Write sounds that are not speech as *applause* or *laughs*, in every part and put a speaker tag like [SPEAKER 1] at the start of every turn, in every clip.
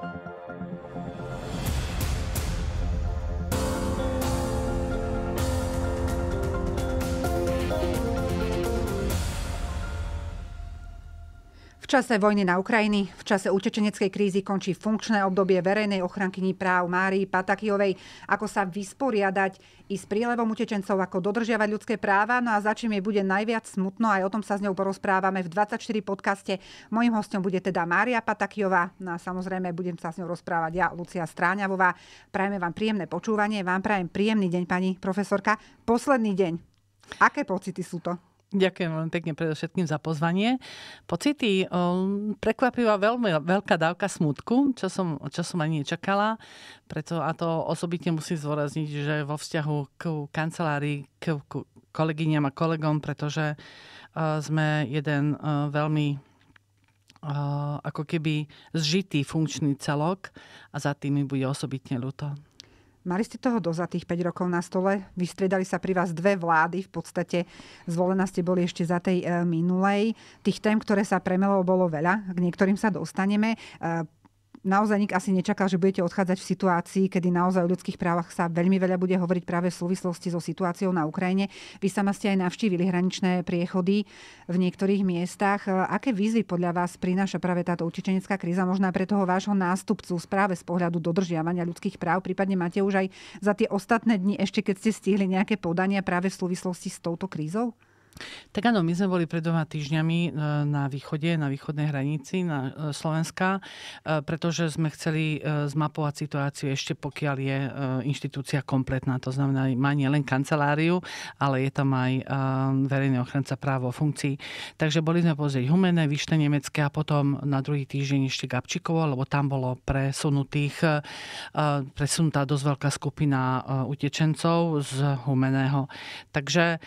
[SPEAKER 1] Thank you. čase vojny na Ukrajiny, v čase utečeneckej krízy končí funkčné obdobie verejnej ochrankyni práv Márii Patakijovej. Ako sa vysporiadať i s prílevom utečencov, ako dodržiavať ľudské práva, no a za čím jej bude najviac smutno, aj o tom sa s ňou porozprávame v 24 podcaste. Mojím hostom bude teda Mária Patakijová, no a samozrejme budem sa s ňou rozprávať ja, Lucia Stráňavová. Prajeme vám príjemné počúvanie, vám prajem príjemný deň, pani profesorka. Posledný deň. Aké pocity sú
[SPEAKER 2] to? Ďakujem veľmi pekne predovšetkým za pozvanie. Pocity um, prekvapila veľmi veľká dávka smutku, čo som, čo som ani nečakala. Preto, a to osobitne musím zvorazniť, že vo vzťahu k kancelárii, k, k kolegyňam a kolegom, pretože uh, sme jeden uh, veľmi uh, ako keby zžitý funkčný celok a za tým mi bude osobitne ľúto.
[SPEAKER 1] Mali ste toho doza tých 5 rokov na stole. Vystriedali sa pri vás dve vlády. V podstate zvolená ste boli ešte za tej e, minulej. Tých tém, ktoré sa premelo, bolo veľa. K niektorým sa dostaneme. E, naozaj nik asi nečakal, že budete odchádzať v situácii, kedy naozaj o ľudských právach sa veľmi veľa bude hovoriť práve v súvislosti so situáciou na Ukrajine. Vy sama ste aj navštívili hraničné priechody v niektorých miestach. Aké výzvy podľa vás prináša práve táto utečenecká kríza, možno aj pre toho vášho nástupcu práve z pohľadu dodržiavania ľudských práv? Prípadne máte už aj za tie ostatné dni, ešte keď ste stihli nejaké podania práve v súvislosti s touto
[SPEAKER 2] krízou? Tak áno, my sme boli pred dvoma týždňami e, na východe, na východnej hranici na e, Slovenska, e, pretože sme chceli zmapovať situáciu ešte pokiaľ je inštitúcia kompletná. To znamená, má len kanceláriu, ale je tam aj verejný ochranca právo funkcií. Takže boli sme pozrieť Humené, Vyšte Nemecké a potom na druhý týždeň ešte Gabčíkovo, lebo tam bolo presunutých, presunutá dosť veľká skupina utečencov z Humeného. Takže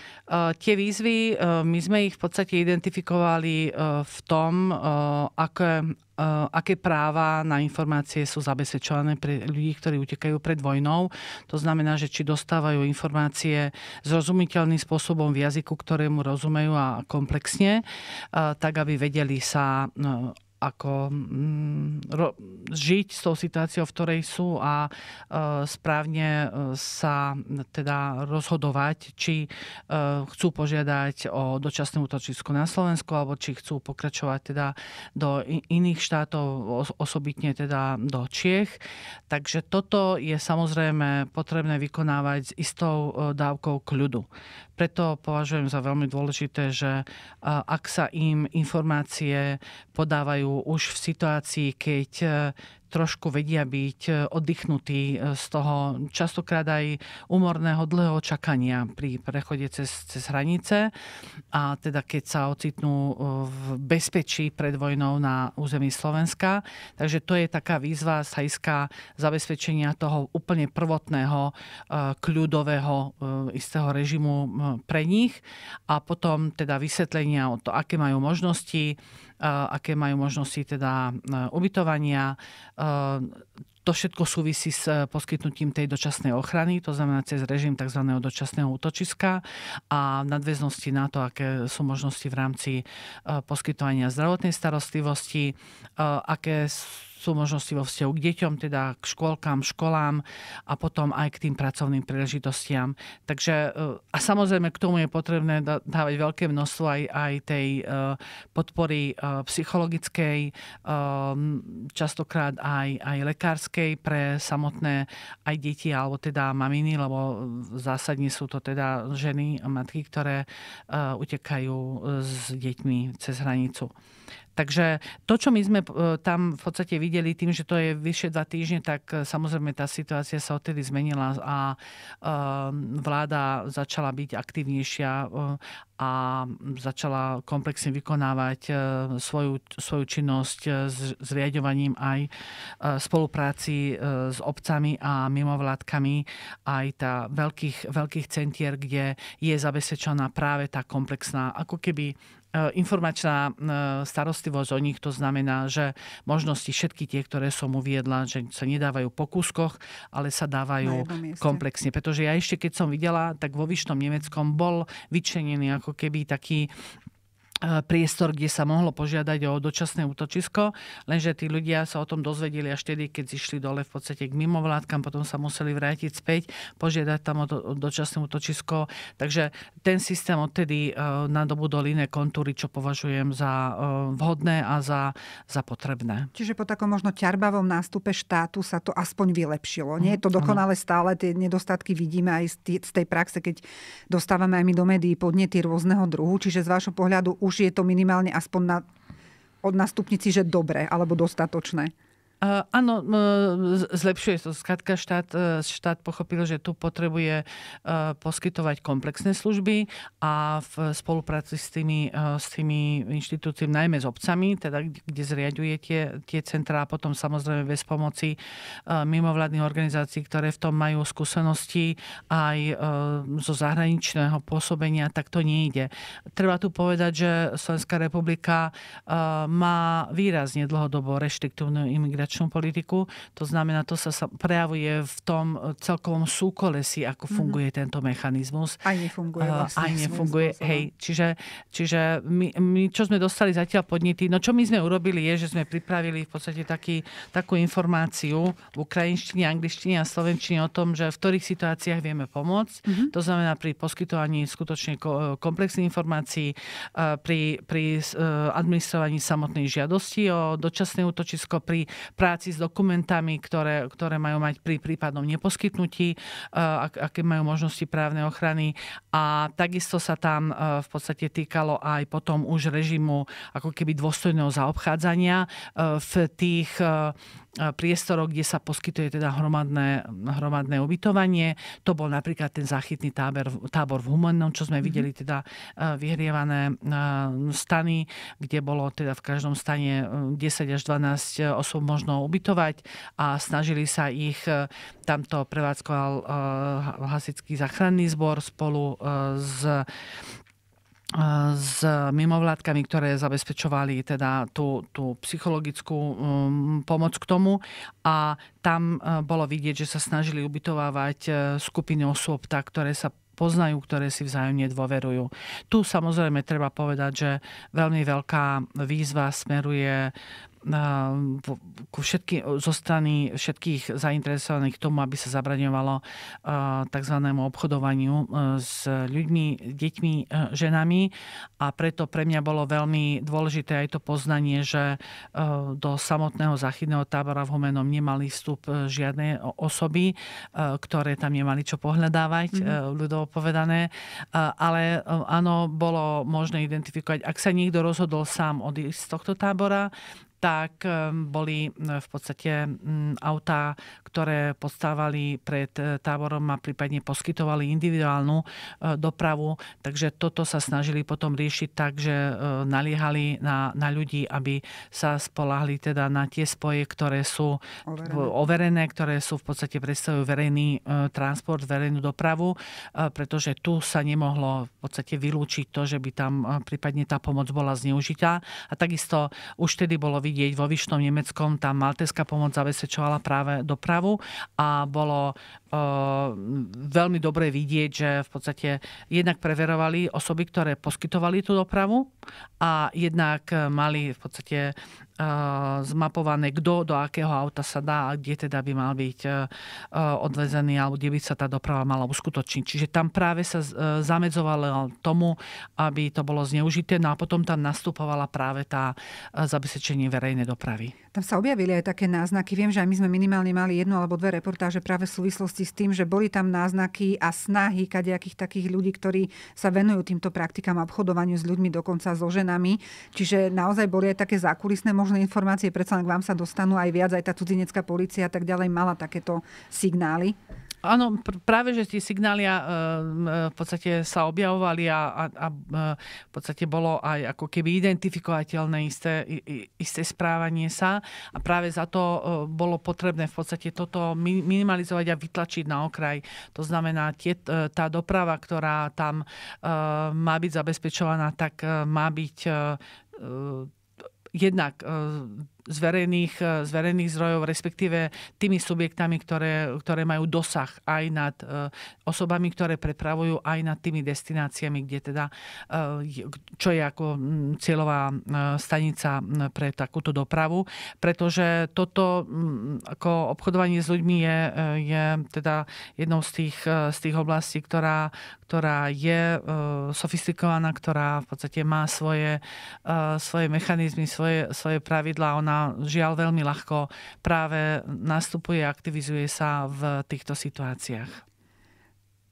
[SPEAKER 2] tie výzvy Eh, my sme ich v podstate identifikovali eh, v tom, eh, aké, aké práva na informácie sú zabezpečované pre ľudí, ktorí utekajú pred vojnou. To znamená, že či dostávajú informácie zrozumiteľným spôsobom v jazyku, ktorému rozumejú a komplexne, tak aby vedeli sa ako mm, ro, žiť s tou situáciou, v ktorej sú a e, správne e, sa teda rozhodovať, či e, chcú požiadať o dočasné útočisko na Slovensku alebo či chcú pokračovať teda do iných štátov, osobitne teda do Čiech. Takže toto je samozrejme potrebné vykonávať s istou e, dávkou kľudu preto považujem za veľmi dôležité, že ak sa im informácie podávajú už v situácii, keď trošku vedia byť e, oddychnutí e, z toho častokrát aj umorného dlhého čakania pri prechode cez, cez hranice. A teda keď sa ocitnú e, v bezpečí pred vojnou na území Slovenska. Takže to je taká výzva z hajska zabezpečenia toho úplne prvotného kľudového istého režimu pre nich. A potom teda vysvetlenia o to, aké majú možnosti, aké majú možnosti teda e, ubytovania. E, to všetko súvisí s e, poskytnutím tej dočasnej ochrany, to znamená cez režim tzv. dočasného útočiska a v nadväznosti na to, aké sú možnosti v rámci poskytovania zdravotnej starostlivosti, aké sú možnosti vo vzťahu k deťom, teda k škôlkám, školám a potom aj k tým pracovným príležitostiam. Takže e, a samozrejme k tomu je potrebné dávať veľké množstvo aj, aj tej e, podpory e, psychologickej, častokrát aj, aj lekárskej pre samotné aj deti alebo teda maminy, lebo zásadne sú to teda ženy, matky, ktoré utekajú s deťmi cez hranicu. Takže to, čo my sme eh, tam v podstate videli tým, že to je vyše dva týždne, tak eh, samozrejme tá situácia sa odtedy zmenila a eh, vláda začala byť aktívnejšia a začala komplexne vykonávať e, svoju, svoju činnosť e, s zriadovaním aj e, spolupráci s obcami a mimovládkami, aj tá veľkých, veľkých centier, kde je zabezpečená práve tá komplexná, ako keby informačná starostlivosť o nich, to znamená, že možnosti všetky tie, ktoré som uviedla, že sa nedávajú po kúskoch, ale sa dávajú komplexne. Pretože ja ešte keď som videla, tak vo Vyšnom Nemeckom bol vyčenený ako que evita aquí E, priestor, kde sa mohlo požiadať o dočasné útočisko, lenže tí ľudia sa o tom dozvedeli až tedy, keď išli dole v podstate k mimovládkam, potom sa museli vrátiť späť, požiadať tam o, do, o dočasné útočisko. Takže ten systém odtedy e, nadobudol iné kontúry, čo považujem za e, vhodné a za, za potrebné.
[SPEAKER 1] Čiže po takom možno ťarbavom nástupe štátu sa to aspoň vylepšilo. Nie je mhm, to dokonale stále, tie nedostatky vidíme aj z tej praxe, keď dostávame aj my do médií podnety rôzneho druhu. Čiže z vášho pohľadu už je to minimálne aspoň na, od nástupnici, že dobre alebo dostatočné.
[SPEAKER 2] Áno, zlepšuje to. Skratka, štát, e, štát pochopil, že tu potrebuje e, poskytovať komplexné služby a v spolupráci s tými, e, s tými inštitúciami, najmä s obcami, teda kde zriaďuje tie, tie centrá a potom samozrejme bez pomoci mimovládnych organizácií, ktoré v tom majú skúsenosti aj zo zahraničného pôsobenia, tak to nejde. Treba tu povedať, že Slovenská republika má výrazne dlhodobo reštriktívnu imigráciu migračnú politiku. To znamená, to sa, sa prejavuje v tom e, celkovom súkolesi, ako mhm. funguje mm-hmm. tento mechanizmus. A nefunguje vlastne. Aj nefunguje, hej. Čiže, čiže my, my, čo sme dostali zatiaľ podnety, no čo my sme urobili je, že sme pripravili v podstate taký, takú informáciu v ukrajinštine, angličtine a slovenčine o tom, že v ktorých situáciách vieme pomôcť. Mm-hmm. To znamená pri poskytovaní skutočne e, komplexných informácií, e, pri, pri administrovaní samotnej žiadosti o dočasné útočisko, pri práci s dokumentami, ktoré, ktoré majú mať pri prípadnom neposkytnutí, eh, aké majú možnosti právnej ochrany. A takisto sa tam eh, v podstate týkalo aj potom už režimu ako keby dôstojného zaobchádzania eh, v tých E, priestorov, kde sa poskytuje teda hromadné, hromadné ubytovanie. To bol napríklad ten záchytný tábor, tábor v Humennom, čo sme mhm. videli teda e, vyhrievané e, stany, kde bolo teda v každom stane 10 až 12 osôb možno ubytovať a snažili sa ich, tamto prevádzkoval hasický záchranný zbor spolu s s mimovládkami, ktoré zabezpečovali teda tú, tú psychologickú um, pomoc k tomu a tam e, bolo vidieť, že sa snažili ubytovávať e, skupiny osôb, tá, ktoré sa poznajú, ktoré si vzájomne dôverujú. Tu samozrejme treba povedať, že veľmi veľká výzva smeruje ku všetky, zo strany všetkých zainteresovaných k tomu, aby sa zabraňovalo eh, tzv. obchodovaniu eh, s ľuďmi, deťmi, eh, ženami. A preto pre mňa bolo veľmi dôležité aj to poznanie, že do samotného záchytného tábora v Homenom nemali vstup žiadne osoby, ktoré tam nemali čo pohľadávať, mm-hmm. ľudovo povedané. Ale áno, bolo možné identifikovať, ak sa niekto rozhodol sám odísť z tohto tábora, tak eh, boli eh, v podstate mm, autá, ktoré podstávali pred eh, táborom a prípadne poskytovali individuálnu dopravu. Takže toto sa snažili potom riešiť tak, že naliehali na, na ľudí, aby sa spolahli teda na tie spoje, ktoré sú overené, overené ktoré sú v podstate predstavujú verejný transport, verejnú dopravu, pretože tu sa nemohlo v podstate vylúčiť to, že by tam prípadne tá pomoc bola zneužitá. A takisto už tedy bolo vidieť vo Vyšnom Nemeckom, tam malteská pomoc zabezpečovala práve dopravu a bolo e, veľmi dobre vidieť, že v podstate jednak preverovali osoby, ktoré poskytovali tú dopravu a jednak e, mali v podstate zmapované, kto do akého auta sa dá a kde teda by mal byť e, e, odvezený alebo kde by sa tá doprava mala uskutočniť. Čiže tam práve sa e, zamedzovalo tomu, aby to bolo zneužité. No a potom tam nastupovala práve tá zabezpečenie verejnej dopravy.
[SPEAKER 1] Tam sa objavili aj také náznaky. Viem, že aj my sme minimálne mali jednu alebo dve reportáže práve v súvislosti s tým, že boli tam náznaky a snahy kadejakých takých ľudí, ktorí sa venujú týmto praktikám a obchodovaniu s ľuďmi, dokonca so ženami. Čiže naozaj boli aj také zákulisné možné informácie, predsa len k vám sa dostanú aj viac, aj tá cudzinecká policia a tak ďalej mala takéto signály.
[SPEAKER 2] Áno, pr- práve, že tie signály a, eh, eh, v podstate sa objavovali a, a, a eh, v podstate bolo aj ako keby identifikovateľné isté, isté správanie sa a práve za to bolo potrebné v podstate toto minimalizovať a vytlačiť na okraj. To znamená, tie, tá doprava, ktorá tam má byť zabezpečovaná, tak má byť jednak z verejných, e, z verejných zdrojov, respektíve tými subjektami, ktoré, ktoré majú dosah aj nad e, osobami, ktoré prepravujú, aj nad tými destináciami, kde teda, e, čo je ako cieľová stanica pre takúto dopravu, pretože toto ako obchodovanie s ľuďmi je, je teda jednou z tých, z tých oblastí, ktorá, ktorá je sofistikovaná, ktorá v podstate má svoje, svoje mechanizmy, svoje, svoje pravidlá, ona a žiaľ veľmi ľahko práve nastupuje a aktivizuje sa v týchto situáciách.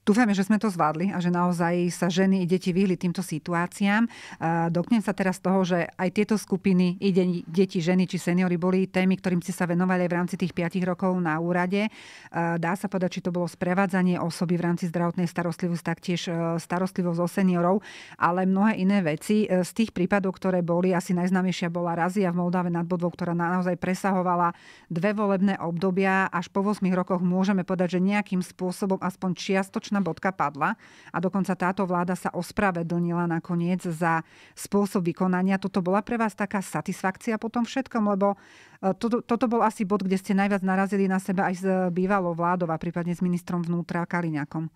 [SPEAKER 1] Dúfame, že sme to zvládli a že naozaj sa ženy i deti vyhli týmto situáciám. Doknem sa teraz toho, že aj tieto skupiny, i deti, ženy či seniory, boli témy, ktorým ste sa venovali aj v rámci tých 5 rokov na úrade. Dá sa povedať, či to bolo sprevádzanie osoby v rámci zdravotnej starostlivosti, taktiež e, starostlivosť o seniorov, ale mnohé iné veci. E, z tých prípadov, ktoré boli, asi najznámejšia bola razia v Moldave nad Bodvou, ktorá naozaj presahovala dve volebné obdobia. Až po 8 rokoch môžeme povedať, že nejakým spôsobom aspoň čiastočne styčná bodka padla a dokonca táto vláda sa ospravedlnila nakoniec za spôsob vykonania. Toto bola pre vás taká satisfakcia po tom všetkom, lebo e, toto, toto bol asi bod, kde ste najviac narazili na seba aj s e, bývalou vládou a prípadne s ministrom vnútra Kaliňakom.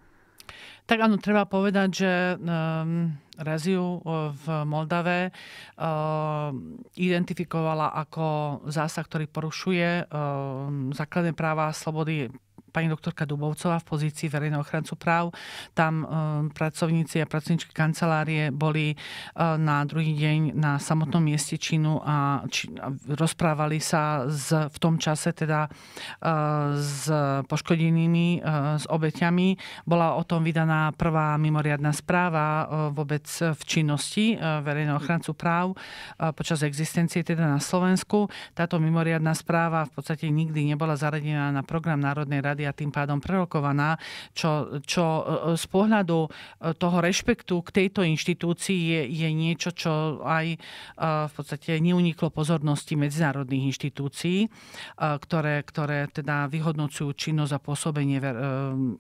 [SPEAKER 2] Tak áno, treba povedať, že um, Reziu e, v Moldave um, identifikovala ako zásah, ktorý porušuje um, základné práva a slobody pani doktorka Dubovcová v pozícii verejného ochrancu práv. Tam e, pracovníci a pracovníčky kancelárie boli e, na druhý deň na samotnom mieste činu a, či, a rozprávali sa v tom čase teda e, s poškodenými, s obeťami. Bola o tom vydaná prvá mimoriadná správa vôbec v činnosti verejného ochrancu práv počas existencie teda na Slovensku. Táto mimoriadná správa v podstate nikdy nebola zaradená na program Národnej rady vlády a tým pádom prerokovaná, čo, čo e, z pohľadu e, toho rešpektu k tejto inštitúcii je, je niečo, čo aj e, v podstate neuniklo pozornosti medzinárodných inštitúcií, ktoré, ktoré teda vyhodnocujú činnosť a pôsobenie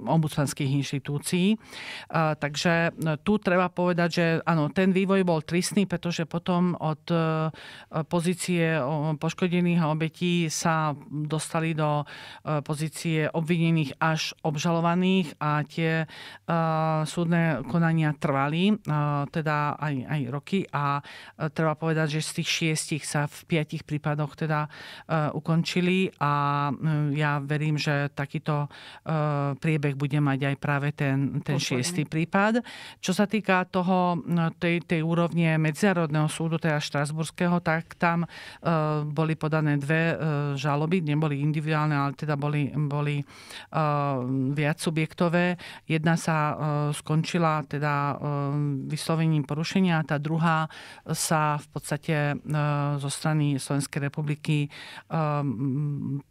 [SPEAKER 2] ombudsmanských inštitúcií. Takže tu treba povedať, že áno, ten vývoj bol tristný, pretože potom od pozície poškodených a obetí sa dostali do pozície obvinených obvinených až obžalovaných a tie uh, súdne konania trvali, uh, teda aj, aj roky a uh, treba povedať, že z tých šiestich sa v piatich prípadoch teda uh, ukončili a uh, ja verím, že takýto uh, priebeh bude mať aj práve ten, ten šiestý prípad. Čo sa týka toho, tej, tej úrovne Medzinárodného súdu, teda Štrasburského, tak tam uh, boli podané dve uh, žaloby, neboli individuálne, ale teda boli, boli Ehm, viac subjektové. Jedna sa ehm, skončila teda ehm, vyslovením porušenia, a tá druhá sa v podstate zo strany Slovenskej republiky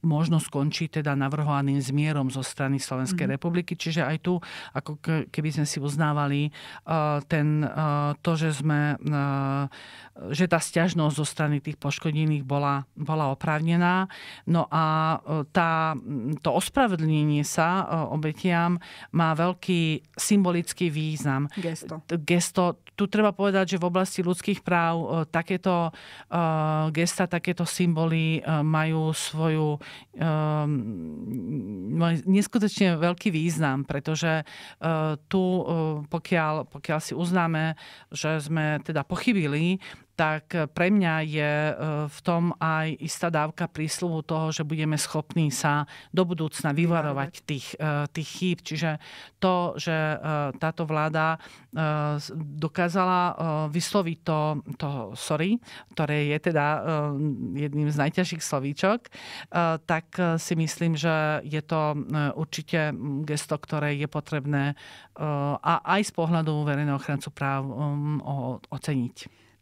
[SPEAKER 2] možno skončí teda navrhovaným zmierom zo strany Slovenskej mm. republiky. Čiže aj tu, ako keby sme si uznávali ten, to, že sme že tá stiažnosť zo strany tých poškodených bola, bola oprávnená. No a e, tá, to ospravedlenie ospravedlnenie sa e, obetiam má veľký symbolický význam. Gesto. Gesto. Tu treba povedať, že v oblasti ľudských práv e, takéto e, gesta, takéto symboly majú svoju neskutočne veľký význam, pretože tu, pokiaľ, pokiaľ si uznáme, že sme teda pochybili, tak pre mňa je e, v tom aj istá dávka prísluhu toho, že budeme schopní sa do budúcna vyvarovať tých, e, tých chýb. Čiže to, že e, táto vláda dokázala vysloviť to, to sorry, ktoré je teda jedným z najťažších slovíčok, tak si myslím, že je to určite gesto, ktoré je potrebné a aj z pohľadu verejného ochrancu práv
[SPEAKER 1] oceniť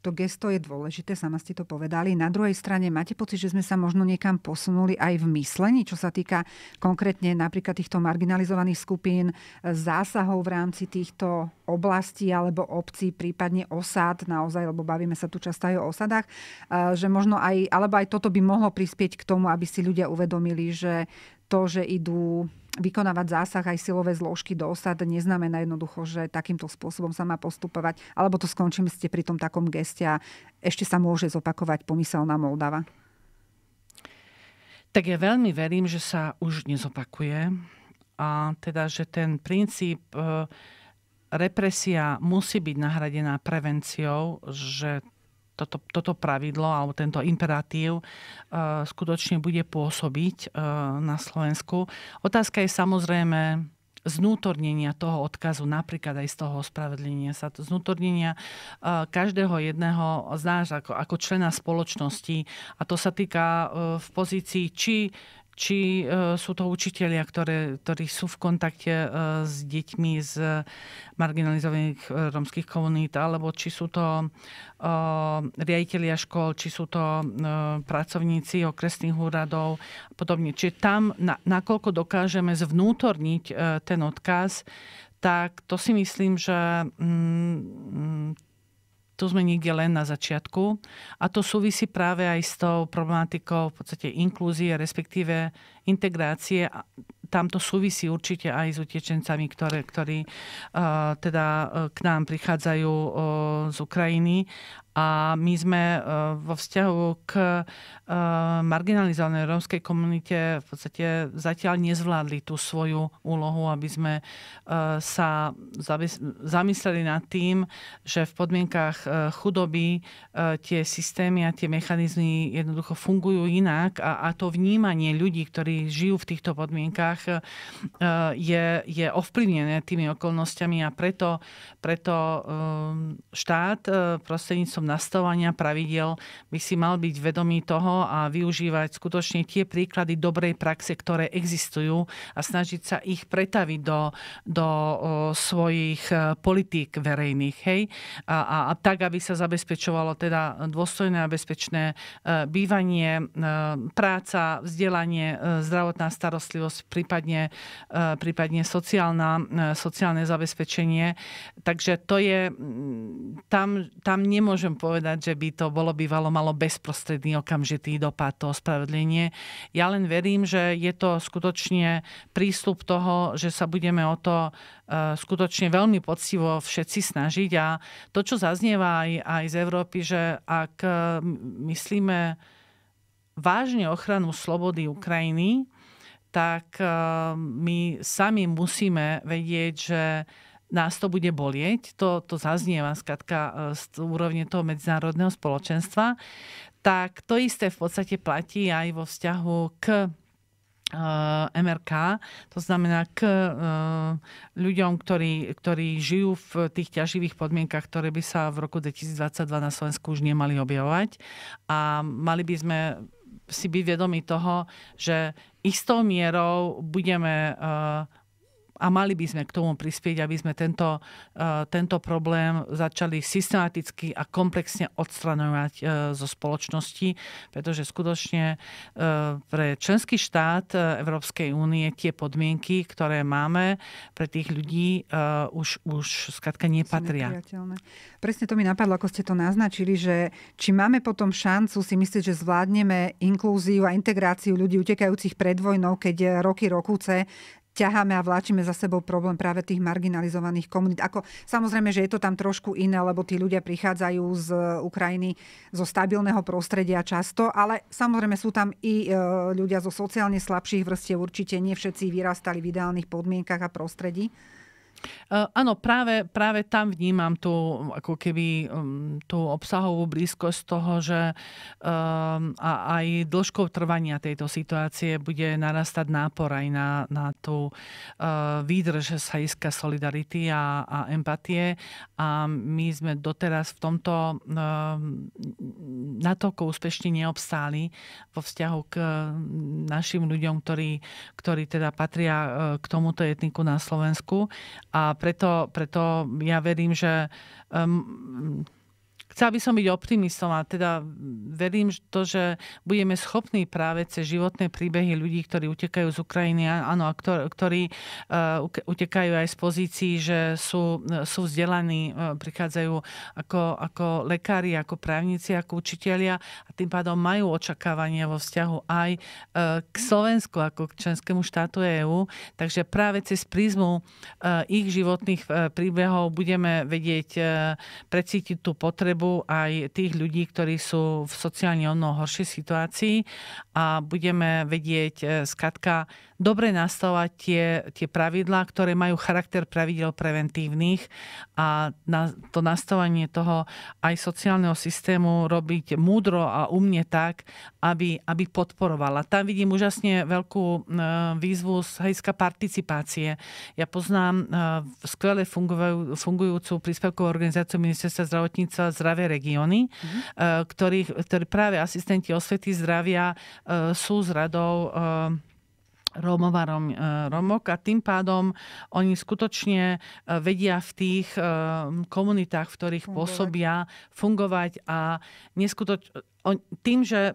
[SPEAKER 1] to gesto je dôležité, sama ste to povedali. Na druhej strane máte pocit, že sme sa možno niekam posunuli aj v myslení, čo sa týka konkrétne napríklad týchto marginalizovaných skupín, zásahov v rámci týchto oblastí alebo obcí, prípadne osád naozaj, lebo bavíme sa tu často aj o osadách, eh, že možno aj, alebo aj toto by mohlo prispieť k tomu, aby si ľudia uvedomili, že to, že idú vykonávať zásah aj silové zložky do osad neznamená jednoducho, že takýmto spôsobom sa má postupovať, alebo to skončíme ste pri tom takom geste a ešte sa môže zopakovať pomyselná Moldava?
[SPEAKER 2] Tak ja veľmi verím, že sa už nezopakuje a teda, že ten princíp eh, represia musí byť nahradená prevenciou, že toto, toto pravidlo alebo tento imperatív e, skutočne bude pôsobiť e, na Slovensku. Otázka je samozrejme znútornenia toho odkazu, napríklad aj z toho ospravedlenia sa, znútornenia e, každého jedného z nás ako, ako člena spoločnosti a to sa týka v pozícii či či e, sú to učiteľia, ktoré, ktorí sú v kontakte e, s deťmi z marginalizovaných e, romských komunít, alebo či sú to riaditeľia škôl, či sú to pracovníci okresných úradov a podobne. Čiže tam, na, nakoľko dokážeme zvnútorniť ten odkaz, tak to si myslím, že mm, tu sme niekde len na začiatku a to súvisí práve aj s tou problematikou v podstate inklúzie, respektíve integrácie. Tam to súvisí určite aj s utečencami, ktoré, ktorí uh, teda eh, k nám prichádzajú uh, z Ukrajiny a my sme e, vo vzťahu k e, marginalizovanej rómskej komunite v podstate zatiaľ nezvládli tú svoju úlohu, aby sme e, sa zamysleli nad tým, že v podmienkách chudoby tie systémy a tie mechanizmy jednoducho fungujú inak a, a to vnímanie ľudí, ktorí žijú v týchto podmienkách, je, je ovplyvnené tými okolnostiami a preto, preto štát prostredníctvom nastavovania pravidel by si mal byť vedomý toho a využívať skutočne tie príklady dobrej praxe, ktoré existujú a snažiť sa ich pretaviť do, do svojich e, politík verejných. Hej? A, a, a tak, aby sa zabezpečovalo teda dôstojné a bezpečné e, bývanie, e, práca, vzdelanie, zdravotná starostlivosť, prípadne, prípadne sociálna, sociálne zabezpečenie. Takže to je, tam, tam nemôžem povedať, že by to bolo bývalo malo bezprostredný okamžitý dopad to ospravedlenie. Ja len verím, že je to skutočne prístup toho, že sa budeme o to e, skutočne veľmi poctivo všetci snažiť a to, čo zaznieva aj, aj z Európy, že ak e, myslíme vážne ochranu slobody Ukrajiny, tak e, my sami musíme vedieť, že nás to bude bolieť, to, to zaznieva skratka e, z úrovne toho medzinárodného spoločenstva, tak to isté v podstate platí aj vo vzťahu k e, MRK, to znamená k e, ľuďom, ktorí, ktorí žijú v tých ťaživých podmienkach, ktoré by sa v roku 2022 na Slovensku už nemali objavovať. A mali by sme si byť vedomi toho, že istou mierou budeme a mali by sme k tomu prispieť, aby sme tento, eh, tento problém začali systematicky a komplexne odstraňovať eh, zo spoločnosti, pretože skutočne eh, pre členský štát Európskej únie tie podmienky, ktoré máme pre tých ľudí, už, už skratka nepatria. Presne
[SPEAKER 1] to mi napadlo, ako ste to naznačili, že či máme potom šancu si myslieť, že zvládneme inklúziu a integráciu ľudí utekajúcich pred vojnou, keď roky rokúce ťaháme a vláčime za sebou problém práve tých marginalizovaných komunít. Ako, samozrejme, že je to tam trošku iné, lebo tí ľudia prichádzajú z e, Ukrajiny zo stabilného prostredia často, ale samozrejme sú tam i e, ľudia zo sociálne slabších vrstiev, určite nie všetci vyrastali v ideálnych podmienkach a prostredí.
[SPEAKER 2] Uh, práve, práve tam vnímam tú, ako keby, um, tú obsahovú blízkosť toho, že um, a aj dĺžkou trvania tejto situácie bude narastať nápor aj na, na tú uh, výdrž z iska solidarity a, a empatie. A my sme doteraz v tomto um, natoľko úspešne neobstáli vo vzťahu k našim ľuďom, ktorí, ktorí teda patria k tomuto etniku na Slovensku a preto, preto ja verím, že um, Chcela by som byť optimistom a teda verím to, že budeme schopní práve cez životné príbehy ľudí, ktorí utekajú z Ukrajiny, áno, a ktorí uh, utekajú aj z pozícií, že sú, e, sú vzdelaní, uh, prichádzajú ako, ako lekári, ako právnici, ako učitelia a tým pádom majú očakávania vo vzťahu aj uh, k Slovensku ako k členskému štátu EÚ. Takže práve cez prízmu ich životných príbehov budeme vedieť precítiť tú potrebu potrebu aj tých ľudí, ktorí sú v sociálne ono horšej situácii a budeme vedieť skatka dobre nastavovať tie, tie pravidlá, ktoré majú charakter pravidel preventívnych a na, to nastavovanie toho aj sociálneho systému robiť múdro a umne tak, aby, aby podporovala. Tam vidím úžasne veľkú výzvu z hejska participácie. Ja poznám skvele fungujú, fungujúcu príspevkovú organizáciu ministerstva zdravotníctva zdravé regióny, mm-hmm. ktorých, ktorí práve asistenti osvety zdravia eh, sú z radou eh, Rómov a Rómok a tým pádom oni skutočne vedia v tých komunitách, v ktorých fungovať. pôsobia, fungovať a neskutočne tým, že e,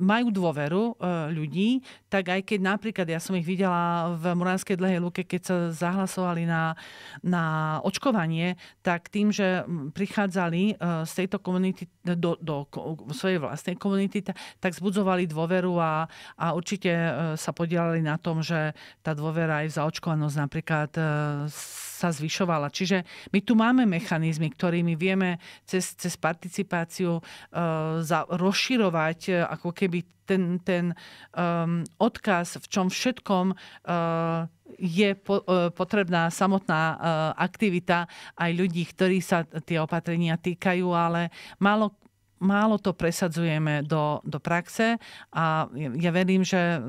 [SPEAKER 2] majú dôveru e, ľudí, tak aj keď napríklad, ja som ich videla v Muránskej dlhej luke, keď sa zahlasovali na, na očkovanie, tak tým, že prichádzali e, z tejto komunity do, do svojej vlastnej komunity, tak zbudzovali dôveru a, a určite sa podielali na tom, že tá dôvera aj v zaočkovanosť napríklad sa zvyšovala. Čiže my tu máme mechanizmy, ktorými vieme cez, cez participáciu e, za, rozširovať eh, ako keby ten, ten um, odkaz, v čom všetkom uh, je po, uh, potrebná samotná uh, aktivita aj ľudí, ktorí sa tie opatrenia týkajú, ale málo málo to presadzujeme do, do praxe a ja verím, že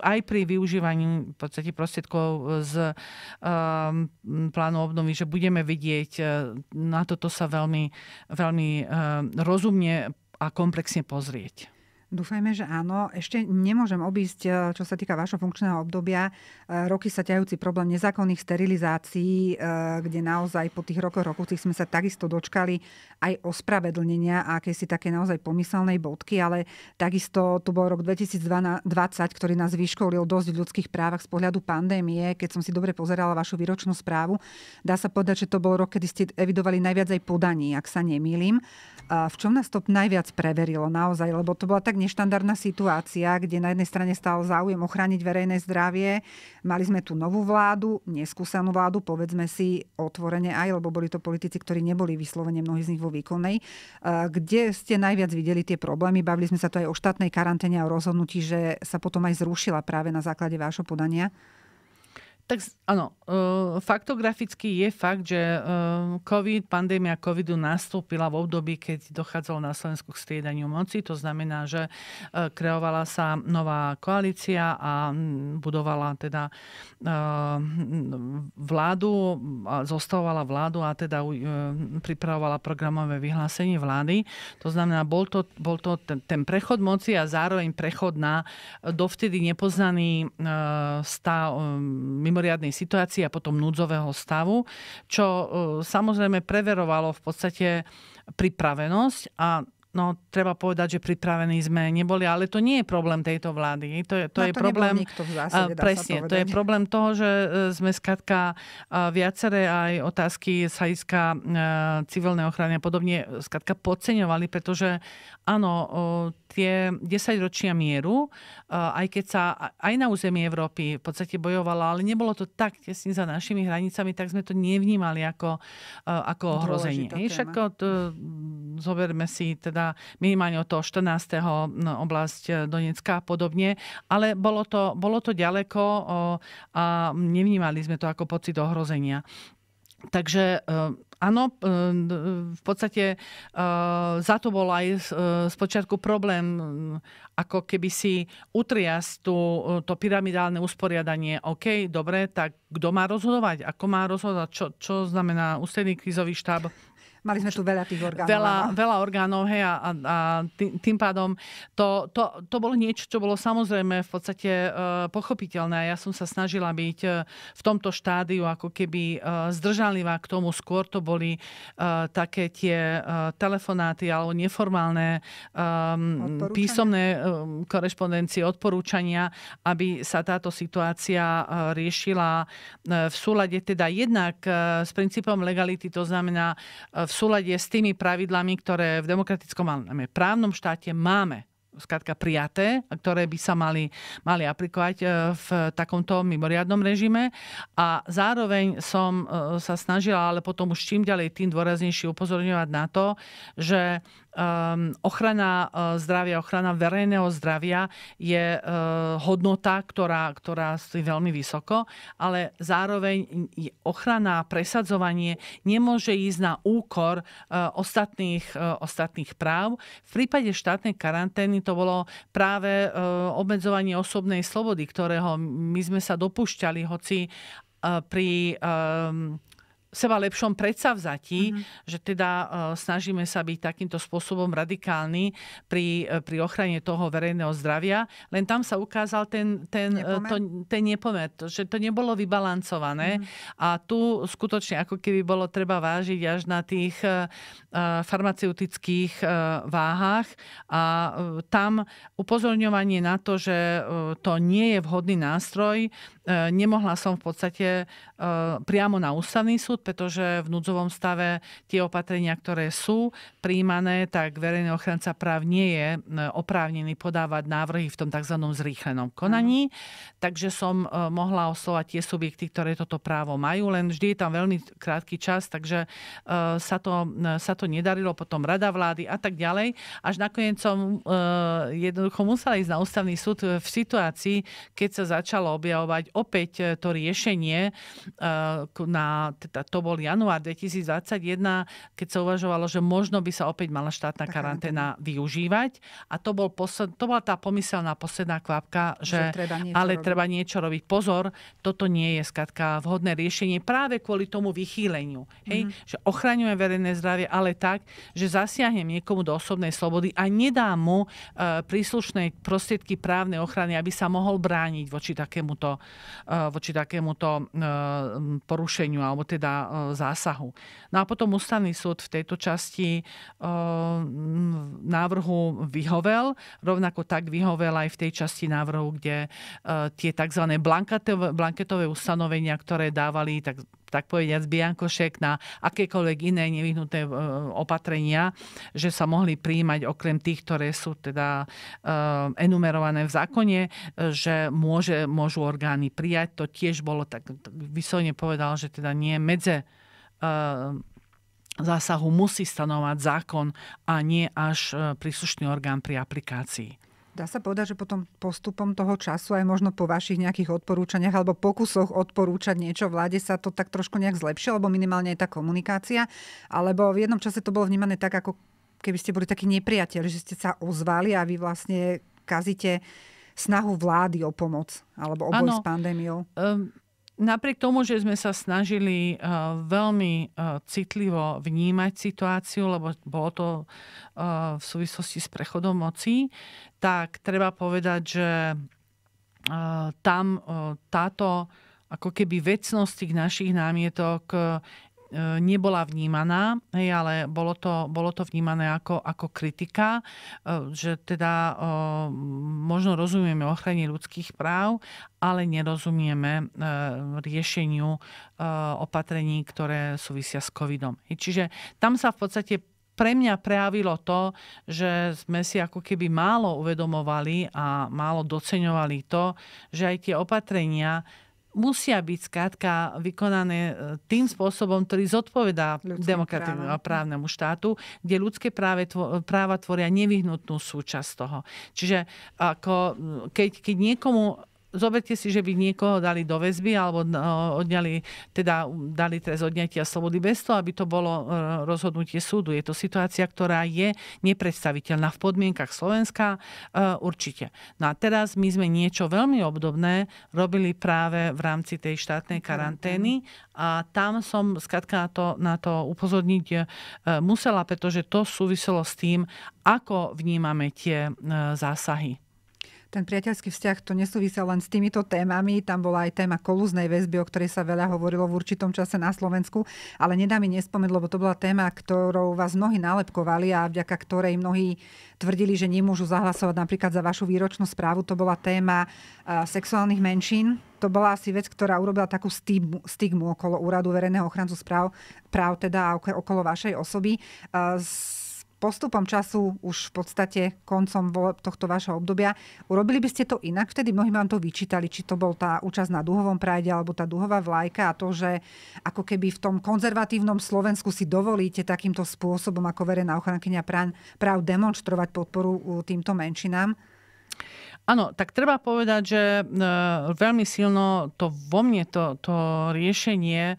[SPEAKER 2] aj pri využívaní v podstate prostriedkov z um, plánu obnovy, že budeme vidieť, e, na toto sa veľmi, veľmi um, rozumne a komplexne pozrieť.
[SPEAKER 1] Dúfajme, že áno. Ešte nemôžem obísť, e, čo sa týka vášho funkčného obdobia, e, roky sa ťajúci problém nezákonných sterilizácií, e, kde naozaj po tých rokoch rokúcich sme sa takisto dočkali aj ospravedlnenia a akejsi také naozaj pomyselnej bodky, ale takisto tu bol rok 2020, ktorý nás vyškolil dosť v ľudských právach z pohľadu pandémie. Keď som si dobre pozerala vašu výročnú správu, dá sa povedať, že to bol rok, kedy ste evidovali najviac aj podaní, ak sa nemýlim. V čom nás to najviac preverilo naozaj, lebo to bola tak neštandardná situácia, kde na jednej strane stál záujem ochrániť verejné zdravie. Mali sme tu novú vládu, neskúsanú vládu, povedzme si otvorene aj, lebo boli to politici, ktorí neboli vyslovene mnohí z nich vo výkonnej. Kde ste najviac videli tie problémy? Bavili sme sa tu aj o štátnej karanténe a o rozhodnutí, že sa potom aj zrušila práve na základe vášho podania.
[SPEAKER 2] Tak áno, e, faktograficky je fakt, že e, COVID, pandémia covidu nastúpila v období, keď dochádzalo na Slovensku k striedaniu moci. To znamená, že e, kreovala sa nová koalícia a budovala teda vládu, zostavovala vládu a teda pripravovala programové vyhlásenie vlády. To znamená, bol to, bol to ten, ten prechod moci a zároveň prechod na dovtedy nepoznaný stav mimo mimoriadnej situácii a potom núdzového stavu, čo e, samozrejme preverovalo v podstate pripravenosť a No, treba povedať, že pripravení sme neboli, ale to nie je problém tejto vlády. To je, to no, je to problém, nikto v zásade, uh, presne, to je problém toho, že eh, sme skatka eh, viaceré aj otázky sa iska civilnej ochrany a podobne skatka podceňovali, pretože áno, tie 10 ročia mieru, aj keď sa aj na území Európy v podstate bojovala, ale nebolo to tak tesne za našimi hranicami, tak sme to nevnímali ako, ako ohrozenie. Všetko, to, zoberme si teda teda minimálne od toho 14. No, oblasť e, Donecká a podobne, ale bolo to, bolo to ďaleko a nevnímali sme to ako pocit ohrozenia. Takže e, áno, e, v podstate za to bol aj spočiatku problém, ako keby si utriasť tú, to pyramidálne usporiadanie. OK, dobre, tak kto má rozhodovať? Ako má rozhodovať? Čo, čo znamená ústredný krízový štáb? Mali sme tu veľa tých
[SPEAKER 1] orgánov. Veľa, ale...
[SPEAKER 2] veľa orgánov, hej, a, a tým, tým pádom to, to, to bolo niečo, čo bolo samozrejme v podstate e, pochopiteľné. Ja som sa snažila byť e, v tomto štádiu ako keby e, zdržanlivá k tomu. Skôr to boli e, také tie e, telefonáty alebo neformálne e, písomné e, ehm, korešpondencie, odporúčania, aby sa táto situácia e, riešila e, v súlade teda jednak e, s princípom legality, to znamená uh, v v súlade s tými pravidlami, ktoré v demokratickom máme, právnom štáte máme skratka prijaté, ktoré by sa mali, mali aplikovať e, v takomto mimoriadnom režime. A zároveň som e, sa snažila, ale potom už čím ďalej, tým dôraznejšie upozorňovať na to, že um, ochrana uh, zdravia, ochrana verejného zdravia je uh, hodnota, ktorá, ktorá stojí veľmi vysoko, ale zároveň ochrana a presadzovanie nemôže ísť na úkor uh, ostatných, uh, ostatných práv. V prípade štátnej karantény to bolo práve uh, obmedzovanie osobnej slobody, ktorého my sme sa dopúšťali, hoci uh, pri... Um, seba lepšom predsavzatí, mm-hmm. že teda e, snažíme sa byť takýmto spôsobom radikálni pri, e, pri ochrane toho verejného zdravia. Len tam sa ukázal ten, ten, e, nepomer. To, ten nepomer, že to nebolo vybalancované mm-hmm. a tu skutočne ako keby bolo treba vážiť až na tých Eh, farmaceutických eh, váhach a eh, tam upozorňovanie na to, že to nie je vhodný nástroj, nemohla som v podstate priamo na ústavný súd, pretože v núdzovom stave tie opatrenia, ktoré sú príjmané, tak verejný ochranca práv nie je oprávnený podávať návrhy v tom tzv. zrýchlenom konaní. Mm. Takže som mohla oslovať tie subjekty, ktoré toto právo majú, len vždy je tam veľmi krátky čas, takže sa to, sa to to nedarilo, potom rada vlády a tak ďalej. Až nakoniec som e, jednoducho musela ísť na ústavný súd v situácii, keď sa začalo objavovať opäť e, to riešenie, e, na, teda to bol január 2021, keď sa uvažovalo, že možno by sa opäť mala štátna karanténa využívať. A to, bol posled, to bola tá pomyselná posledná kvapka, že, že treba ale robiť. treba niečo robiť. Pozor, toto nie je skatka vhodné riešenie práve kvôli tomu vychýleniu. Hej? Mm-hmm. Že ochraňujeme verejné zdravie, ale naozaj tak, že zasiahnem niekomu do osobnej slobody a nedám mu e, príslušné prostriedky právnej ochrany, aby sa mohol brániť voči takémuto, e, voči takémuto e, porušeniu alebo teda zásahu. No a potom ústavný súd v tejto časti návrhu vyhovel, rovnako tak vyhovel aj v tej časti návrhu, kde tie tzv. blanketové, blanketové ustanovenia, ktoré dávali tak tak povediať, Biankošek na akékoľvek iné nevyhnuté e, opatrenia, že sa mohli príjmať okrem tých, ktoré sú teda e, enumerované v zákone, e, že môže, môžu orgány prijať. To tiež bolo tak, tak povedal, že teda nie medze zásahu musí stanovať zákon a nie až príslušný orgán pri aplikácii.
[SPEAKER 1] Dá sa povedať, že potom postupom toho času, aj možno po vašich nejakých odporúčaniach alebo pokusoch odporúčať niečo vláde sa to tak trošku nejak zlepšilo, alebo minimálne aj tá komunikácia, alebo v jednom čase to bolo vnímané tak, ako keby ste boli takí nepriateľ, že ste sa ozvali a vy vlastne kazíte snahu vlády o pomoc alebo o boj s pandémiou. Um,
[SPEAKER 2] napriek tomu, že sme sa snažili eh, veľmi eh, citlivo vnímať situáciu, lebo bolo to eh, v súvislosti s prechodom moci, tak treba povedať, že tam táto ako keby vecnosť tých našich námietok E, nebola vnímaná, hej, ale bolo to, bolo to vnímané ako, ako kritika, e, že teda e, možno rozumieme ochrane ľudských práv, ale nerozumieme riešeniu opatrení, ktoré súvisia s covidom. Hej, čiže tam sa v podstate pre mňa prejavilo to, že sme si ako keby málo uvedomovali a málo doceňovali to, že aj tie opatrenia musia byť skrátka vykonané e, tým spôsobom, ktorý zodpovedá demokratickému právnemu štátu, kde ľudské práve, práva tvoria nevyhnutnú súčasť toho. Čiže ako, keď, keď niekomu zoberte si, že by niekoho dali do väzby alebo no, odňali, teda dali trest odňatia slobody bez toho, aby to bolo e, rozhodnutie súdu. Je to situácia, ktorá je nepredstaviteľná v podmienkach Slovenska e, určite. No a teraz my sme niečo veľmi obdobné robili práve v rámci tej štátnej karantény a tam som skatka na to, na to upozorniť e, musela, pretože to súviselo s tým, ako vnímame tie zásahy.
[SPEAKER 1] Ten priateľský vzťah to nesúvisel len s týmito témami. Tam bola aj téma kolúznej väzby, o ktorej sa veľa hovorilo v určitom čase na Slovensku, ale nedá mi nespomenúť, lebo to bola téma, ktorou vás mnohí nálepkovali a vďaka ktorej mnohí tvrdili, že nemôžu zahlasovať napríklad za vašu výročnú správu. To bola téma sexuálnych menšín, to bola asi vec, ktorá urobila takú stigmu, stigmu okolo úradu verejného ochrancu správ, práv teda okolo vašej osoby. S postupom času, už v podstate koncom tohto vášho obdobia, urobili by ste to inak? Vtedy mnohí vám to vyčítali, či to bol tá účasť na duhovom prajde alebo tá duhová vlajka a to, že ako keby v tom konzervatívnom Slovensku si dovolíte takýmto spôsobom ako verejná ochrankyňa práv demonstrovať podporu týmto menšinám?
[SPEAKER 2] Áno, tak treba povedať, že e, veľmi silno to vo mne, to, to riešenie e,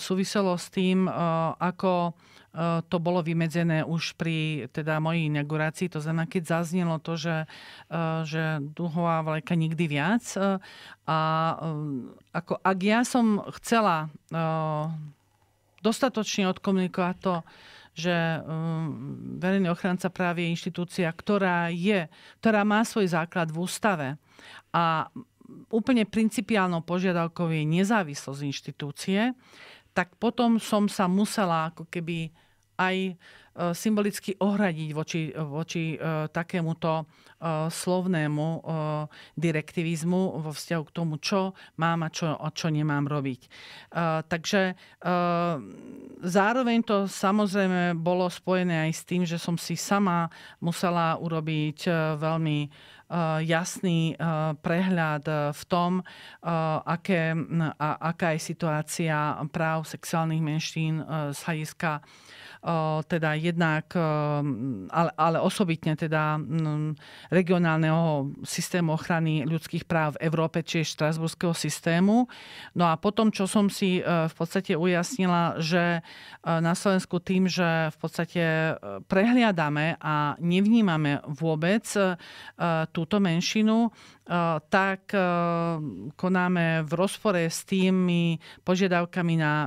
[SPEAKER 2] súviselo s tým, e, ako E, to bolo vymedzené už pri teda mojej inaugurácii. To znamená, keď zaznelo to, že, e, že duhová vlajka nikdy viac. E, a ako, ak ja som chcela dostatočne odkomunikovať to, že verejný ochranca práv je inštitúcia, ktorá, je, ktorá má svoj základ v ústave a úplne principiálnou požiadavkou je nezávislosť inštitúcie, tak potom som sa musela ako keby aj e, symbolicky ohradiť voči, voči e, takémuto e, slovnému direktivizmu vo vzťahu k tomu, čo mám a čo, čo nemám robiť. Takže zároveň to samozrejme bolo spojené aj s tým, že som si sama musela urobiť veľmi jasný prehľad v tom, aké, a, aká je situácia práv sexuálnych menšín z hľadiska teda jednak, ale, ale osobitne teda regionálneho systému ochrany ľudských práv v Európe, čiže štrasburského systému. No a potom, čo som si e, v podstate ujasnila, že e, na Slovensku tým, že v podstate e, prehliadame a nevnímame vôbec túto menšinu, tak konáme v rozpore s tými požiadavkami na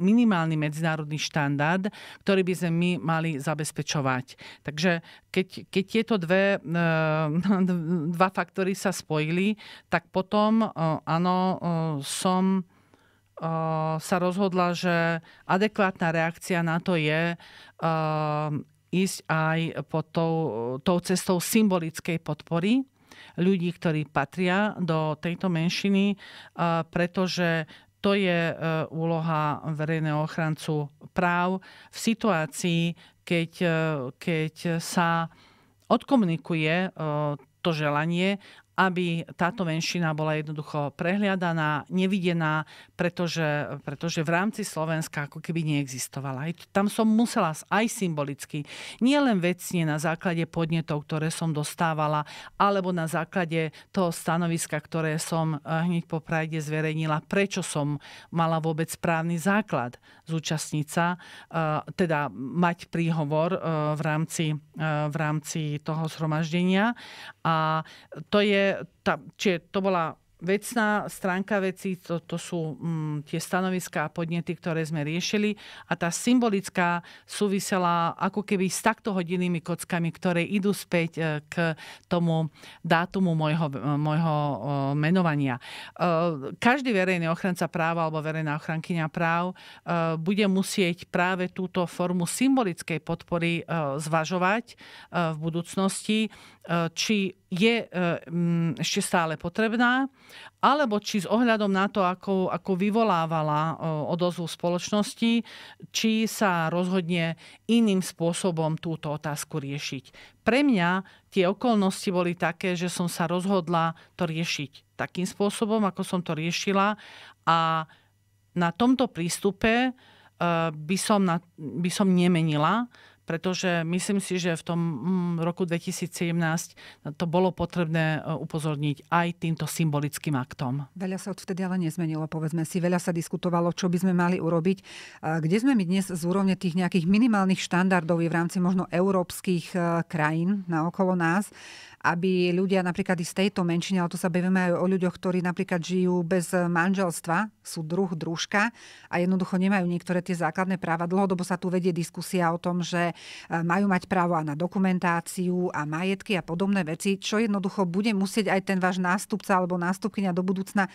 [SPEAKER 2] minimálny medzinárodný štandard, ktorý by sme my mali zabezpečovať. Takže keď, keď tieto dve, e, *laughs* dva faktory sa spojili, tak potom e, áno, e, som sa rozhodla, že adekvátna reakcia na to je ísť aj po tou, tou cestou symbolickej podpory ľudí, ktorí patria do tejto menšiny, pretože to je e, úloha verejného ochrancu práv v situácii, keď, e, keď sa odkomunikuje e, to želanie aby táto menšina bola jednoducho prehliadaná, nevidená, pretože, pretože v rámci Slovenska ako keby neexistovala. Aj tam som musela aj symbolicky, nielen vecne na základe podnetov, ktoré som dostávala, alebo na základe toho stanoviska, ktoré som eh, hneď po Prajde zverejnila, prečo som mala vôbec správny základ zúčastniť sa, e, teda mať príhovor e, v rámci, e, v rámci toho zhromaždenia. A to je, tá, čiže to bola vecná stránka vecí, to, to sú mm, tie stanoviská a podnety, ktoré sme riešili a tá symbolická súvisela ako keby s takto hodinnými kockami, ktoré idú späť e, k tomu dátumu mojho e, môjho e, menovania. Každý verejný ochranca práva alebo verejná ochrankyňa práv bude musieť práve túto formu symbolickej podpory zvažovať v budúcnosti Eh, či je eh, mm, ešte stále potrebná, alebo či s ohľadom na to, ako, ako vyvolávala eh, odozvu spoločnosti, či sa rozhodne iným spôsobom túto otázku riešiť. Pre mňa tie okolnosti boli také, že som sa rozhodla to riešiť takým spôsobom, ako som to riešila a na tomto prístupe by som, na, by som nemenila, pretože myslím si, že v tom mm, roku 2017 e, to bolo potrebné e, upozorniť aj týmto symbolickým aktom.
[SPEAKER 1] Veľa sa odvtedy ale nezmenilo, povedzme si. Veľa sa diskutovalo, čo by sme mali urobiť. E, kde sme my dnes z úrovne tých nejakých minimálnych štandardov je v rámci možno európskych krajín na okolo nás aby ľudia napríklad z tejto menšiny, ale tu sa bavíme aj o ľuďoch, ktorí napríklad žijú bez eh, manželstva, sú druh družka a jednoducho nemajú niektoré tie základné práva. Dlhodobo sa tu vedie diskusia o tom, že eh, majú mať právo na dokumentáciu a majetky a podobné veci, čo jednoducho bude musieť aj ten váš nástupca alebo nástupkynia do budúcna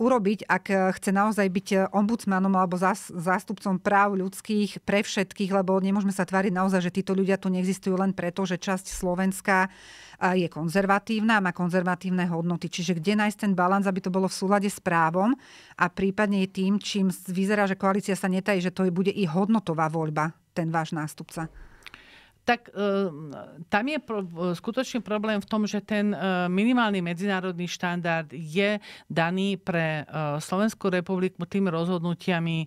[SPEAKER 1] urobiť, ak eh, chce naozaj byť eh, ombudsmanom alebo zástupcom práv ľudských pre všetkých, lebo nemôžeme sa tváriť naozaj, že títo ľudia tu neexistujú len preto, že časť Slovenska eh, je konzervatívna, má konzervatívne hodnoty. Čiže kde nájsť ten balans, aby to bolo v súlade s právom a prípadne tým, čím vyzerá, že koalícia sa netají, že to bude i hodnotová voľba, ten váš nástupca
[SPEAKER 2] tak e, tam je e, skutočný problém v tom, že ten e, minimálny medzinárodný štandard je daný pre Slovenskú republiku tými rozhodnutiami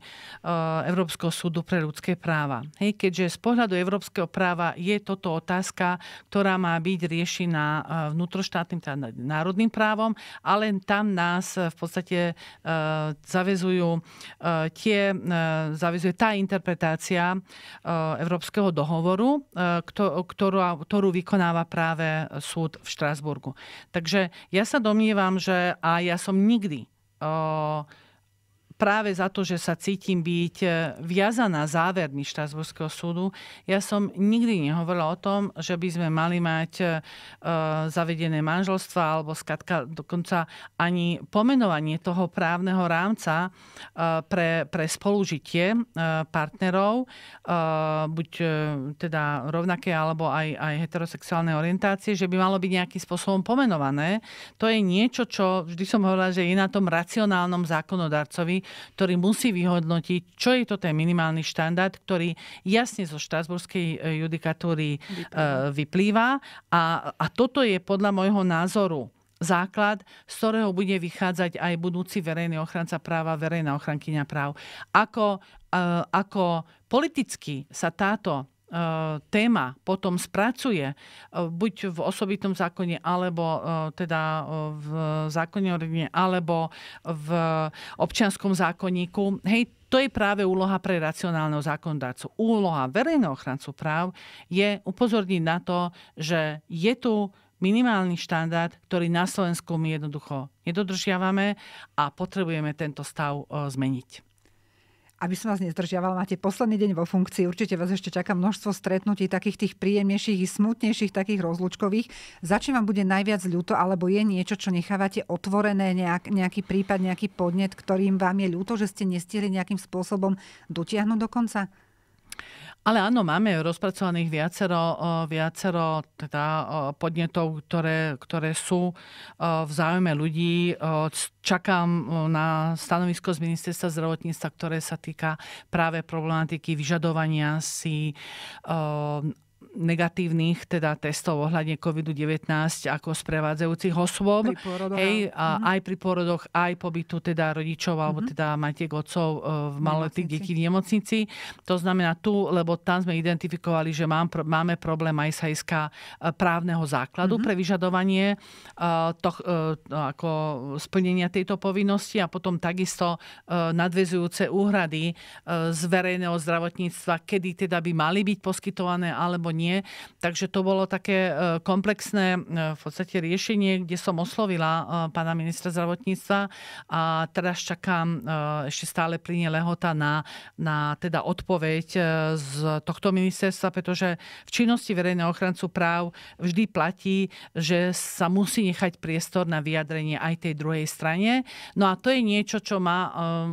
[SPEAKER 2] Európskeho súdu pre ľudské práva. Hej, keďže z pohľadu európskeho práva je toto otázka, ktorá má byť riešená vnútroštátnym, teda národným právom, ale tam nás v podstate zavezujú tie, zavezuje tá interpretácia Európskeho dohovoru, Eh, ktorú, ktorú vykonáva práve súd v Štrásburgu. Takže ja sa domnívam, že a ja som nikdy uh, práve za to, že sa cítim byť e, viazaná závermi Štrasburského súdu, ja som nikdy nehovorila o tom, že by sme mali mať e, e, zavedené manželstva alebo skatka dokonca ani pomenovanie toho právneho rámca pre, pre spolužitie partnerov, buď teda rovnaké alebo aj, aj heterosexuálne orientácie, že by malo byť nejakým spôsobom pomenované. To je niečo, čo vždy som hovorila, že je na tom racionálnom zákonodarcovi, ktorý musí vyhodnotiť, čo je to ten minimálny štandard, ktorý jasne zo štrasburskej e, judikatúry e, vyplýva. vyplýva. A, a toto je podľa môjho názoru základ, z ktorého bude vychádzať aj budúci verejný ochranca práva, verejná ochrankyňa práv. Ako, e, ako politicky sa táto E, téma potom spracuje, e, buď v osobitom zákone, alebo e, teda v zákone o rodine, alebo v občianskom zákonníku. Hej, to je práve úloha pre racionálneho zákonodárcu. Úloha verejného ochrancu práv je upozorniť na to, že je tu minimálny štandard, ktorý na Slovensku my jednoducho nedodržiavame a potrebujeme tento stav zmeniť
[SPEAKER 1] aby som vás nezdržiaval, máte posledný deň vo funkcii, určite vás ešte čaká množstvo stretnutí, takých tých príjemnejších i smutnejších, takých rozlučkových. Za čím vám bude najviac ľúto, alebo je niečo, čo nechávate otvorené, nejak, nejaký prípad, nejaký podnet, ktorým vám je ľúto, že ste nestihli nejakým spôsobom dotiahnuť do konca?
[SPEAKER 2] Ale áno, máme rozpracovaných viacero, viacero teda podnetov, ktoré, ktoré sú v záujme ľudí. Čakám na stanovisko z ministerstva zdravotníctva, ktoré sa týka práve problematiky vyžadovania si negatívnych teda testov ohľadne COVID-19 ako sprevádzajúcich osôb. Pri hej, a mm-hmm. aj pri porodoch, aj pobytu teda rodičov alebo mm-hmm. teda matiek otcov e, v maloletých detí v nemocnici. To znamená tu, lebo tam sme identifikovali, že mám, máme problém aj sa iska e, právneho základu mm-hmm. pre vyžadovanie e, to, ako splnenia tejto povinnosti a potom takisto nadvezujúce úhrady z verejného zdravotníctva, kedy teda by mali byť poskytované alebo nie vzdelávanie. Takže to bolo také e, komplexné e, v podstate riešenie, kde som oslovila e, pána ministra zdravotníctva a teraz čakám, ešte stále plinie lehota na, na teda odpoveď z tohto ministerstva, pretože v činnosti verejného ochrancu práv vždy platí, že sa musí nechať priestor na vyjadrenie aj tej druhej strane. No a to je niečo, čo ma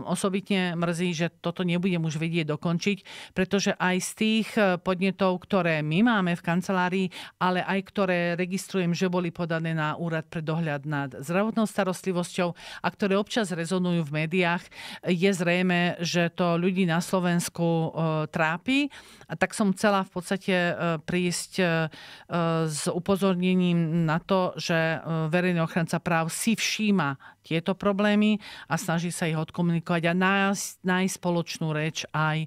[SPEAKER 2] osobitne mrzí, že toto nebudem už vedieť dokončiť, pretože aj z tých podnetov, ktoré my my máme v kancelárii, ale aj ktoré registrujem, že boli podané na úrad pre dohľad nad zdravotnou starostlivosťou a ktoré občas rezonujú v médiách, je zrejme, že to ľudí na Slovensku e, trápi. A tak som chcela v podstate e, prísť e, s upozornením na to, že verejný ochranca práv si všíma tieto problémy a snaží sa ich odkomunikovať a nájsť, nájsť spoločnú reč aj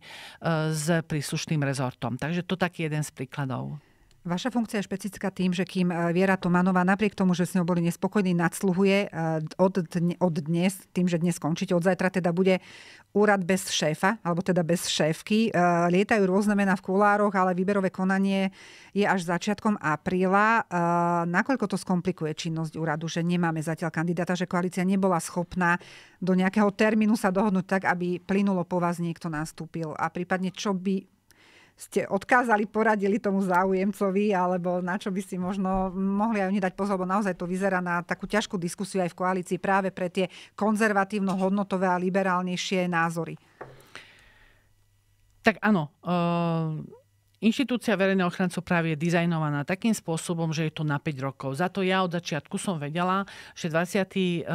[SPEAKER 2] s príslušným rezortom. Takže to taký jeden z príkladov občanov.
[SPEAKER 1] Vaša funkcia je špecická tým, že kým e, Viera Tomanová napriek tomu, že s ňou boli nespokojní, nadsluhuje e, od, dne, od dnes, tým, že dnes skončíte, od zajtra teda bude úrad bez šéfa, alebo teda bez šéfky. E, lietajú rôzne mená v kulároch, ale výberové konanie je až začiatkom apríla. Nakoľko to skomplikuje činnosť úradu, že nemáme zatiaľ kandidáta, že koalícia nebola schopná do nejakého termínu sa dohodnúť tak, aby plynulo po vás niekto nastúpil a prípadne čo by ste odkázali, poradili tomu záujemcovi, alebo na čo by si možno mohli aj oni dať pozor, lebo naozaj to vyzerá na takú ťažkú diskusiu aj v koalícii práve pre tie konzervatívno-hodnotové a liberálnejšie názory.
[SPEAKER 2] Tak áno, uh Inštitúcia verejného ochrancu práv je dizajnovaná takým spôsobom, že je to na 5 rokov. Za to ja od začiatku som vedela, že 29.